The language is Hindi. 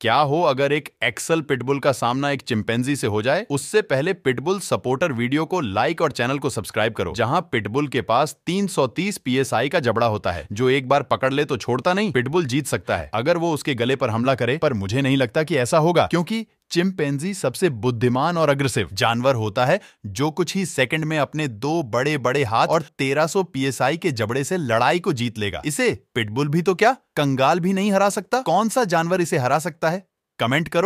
क्या हो अगर एक एक्सल पिटबुल का सामना एक चिंपेंजी से हो जाए उससे पहले पिटबुल सपोर्टर वीडियो को लाइक और चैनल को सब्सक्राइब करो जहां पिटबुल के पास 330 पीएसआई का जबड़ा होता है जो एक बार पकड़ ले तो छोड़ता नहीं पिटबुल जीत सकता है अगर वो उसके गले पर हमला करे पर मुझे नहीं लगता कि ऐसा होगा क्योंकि चिमपेन्जी सबसे बुद्धिमान और अग्रेसिव जानवर होता है जो कुछ ही सेकंड में अपने दो बड़े बड़े हाथ और 1300 सौ के जबड़े से लड़ाई को जीत लेगा इसे पिटबुल भी तो क्या कंगाल भी नहीं हरा सकता कौन सा जानवर इसे हरा सकता है कमेंट करो